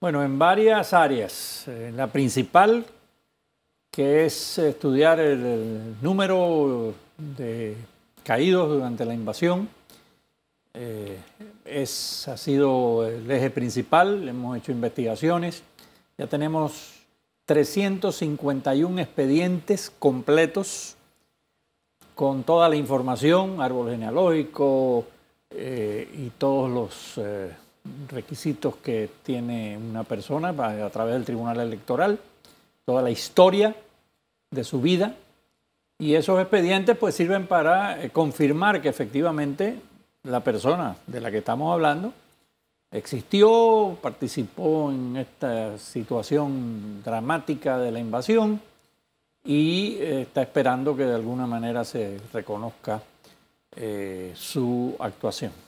Bueno, en varias áreas. La principal, que es estudiar el número de caídos durante la invasión, eh, es, ha sido el eje principal. Hemos hecho investigaciones. Ya tenemos 351 expedientes completos con toda la información, árbol genealógico eh, y todos los... Eh, requisitos que tiene una persona a través del Tribunal Electoral, toda la historia de su vida, y esos expedientes pues sirven para eh, confirmar que efectivamente la persona de la que estamos hablando existió, participó en esta situación dramática de la invasión y eh, está esperando que de alguna manera se reconozca eh, su actuación.